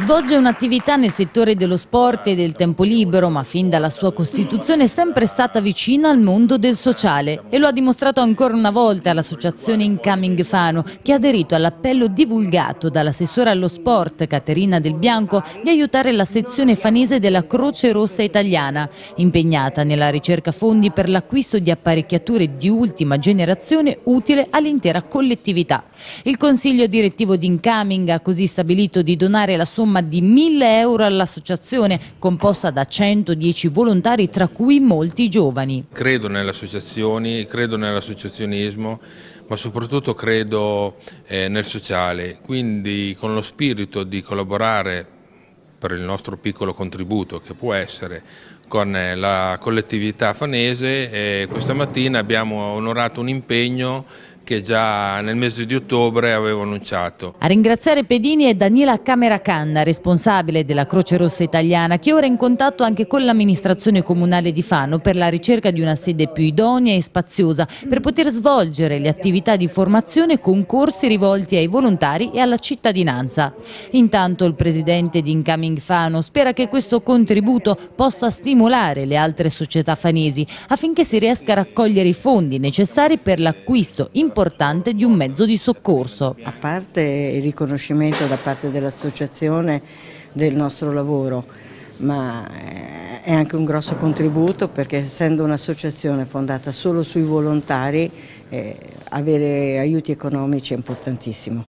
Svolge un'attività nel settore dello sport e del tempo libero, ma fin dalla sua costituzione è sempre stata vicina al mondo del sociale e lo ha dimostrato ancora una volta l'associazione Incoming Fano, che ha aderito all'appello divulgato dall'assessore allo sport Caterina Del Bianco di aiutare la sezione fanese della Croce Rossa Italiana, impegnata nella ricerca fondi per l'acquisto di apparecchiature di ultima generazione utile all'intera collettività. Il consiglio direttivo di Incoming ha così stabilito di donare la somma somma di 1000 euro all'associazione, composta da 110 volontari, tra cui molti giovani. Credo nelle associazioni, credo nell'associazionismo, ma soprattutto credo eh, nel sociale, quindi con lo spirito di collaborare per il nostro piccolo contributo che può essere con eh, la collettività fanese. Eh, questa mattina abbiamo onorato un impegno che già nel mese di ottobre avevo annunciato. A ringraziare Pedini è Daniela Cameracanna, responsabile della Croce Rossa Italiana, che ora è in contatto anche con l'amministrazione comunale di Fano per la ricerca di una sede più idonea e spaziosa per poter svolgere le attività di formazione con corsi rivolti ai volontari e alla cittadinanza. Intanto il presidente di Incoming Fano spera che questo contributo possa stimolare le altre società fanesi affinché si riesca a raccogliere i fondi necessari per l'acquisto importante importante di un mezzo di soccorso. A parte il riconoscimento da parte dell'associazione del nostro lavoro, ma eh, è anche un grosso contributo perché essendo un'associazione fondata solo sui volontari, eh, avere aiuti economici è importantissimo.